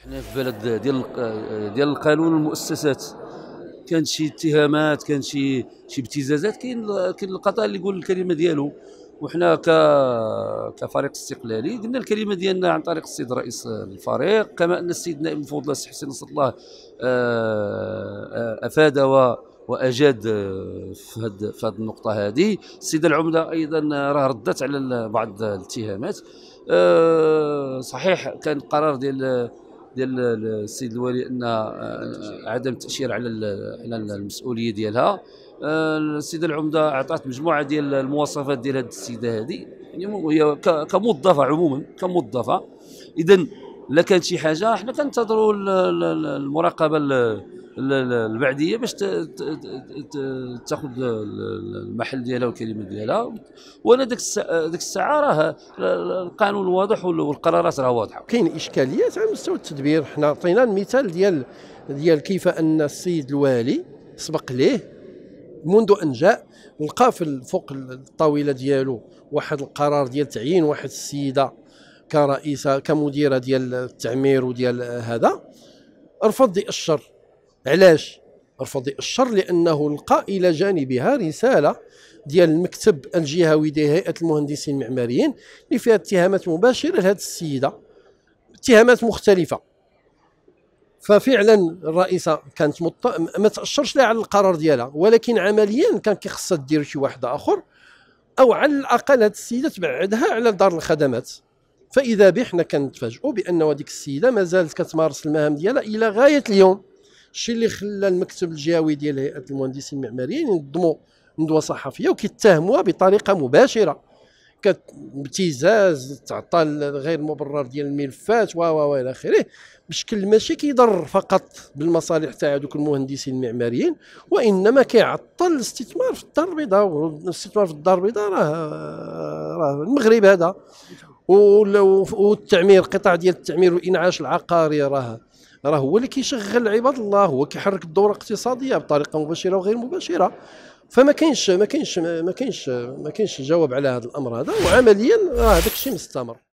احنا في بلد ديال ديال القانون والمؤسسات كانت شي اتهامات كانت شي شي ابتزازات كاين كاين القضاء اللي يقول الكلمه ديالو وحنا ك كفريق استقلالي قلنا الكلمه ديالنا عن طريق السيد رئيس الفريق كما ان السيد نائب المفوض الله حسين نصر الله آه، آه، افاد و واجاد آه، في هاد في هاد النقطه هذه السيده العمده ايضا راه ردت على بعض الاتهامات صحيح كان قرار ديال ديال السيد الوالي ان آه، آه، عدم التاشير على على المسؤوليه ديالها آه، السيده العمده اعطات مجموعه ديال المواصفات ديال هذه السيده هذه يعني هي كموظفه عموما كموظفه اذا لا كانت شي حاجه حنا كننتظروا المراقبه البعديه باش تاخذ المحل ديالها والكلمه ديالها وانا ديك ديك الساعه راه القانون واضح والقرارات راه واضحه كاين اشكاليات على مستوى التدبير حنا عطينا المثال ديال ديال كيف ان السيد الوالي سبق ليه منذ ان جاء لقى في فوق الطاوله ديالو واحد القرار ديال تعيين واحد السيده كرئيسه كمديره ديال التعمير وديال هذا رفض الشر علاش رفضي الشر لانه لقى الى جانبها رساله ديال المكتب الجهوي ديال هيئه المهندسين المعماريين اللي فيها اتهامات مباشره لهذه السيده اتهامات مختلفه ففعلا الرئيسه كانت مط... ما تاثرش لا على القرار ديالها ولكن عمليا كان كيخصها دير شي واحد اخر او على الاقل هذه السيده تبعدها على دار الخدمات فاذا بحنا كنتفاجئوا بان هذيك السيده ما زالت كتمارس المهام ديالها الى غايه اليوم الشيء اللي خلى المكتب الجهوي ديال هيئه المهندسين المعماريين ينظموا ندوه صحفيه وكيتهموها بطريقه مباشره كابتزاز تعطى غير مبرر ديال الملفات و و الى اخره بشكل ماشي كيضر فقط بالمصالح تاع دوك المهندسين المعماريين وانما كيعطل الاستثمار في الدار البيضاء والاستثمار في الدار البيضاء راه راه المغرب هذا نعم. والتعمير قطاع ديال التعمير والانعاش العقاري راه راه هو اللي كيشغل عباد الله هو كيحرك الدوره الاقتصاديه بطريقه مباشره وغير مباشره فما كاينش ما كاينش ما كاينش ما كاينش جواب على هذا الامر هذا وعمليا راه داكشي الشيء مستمر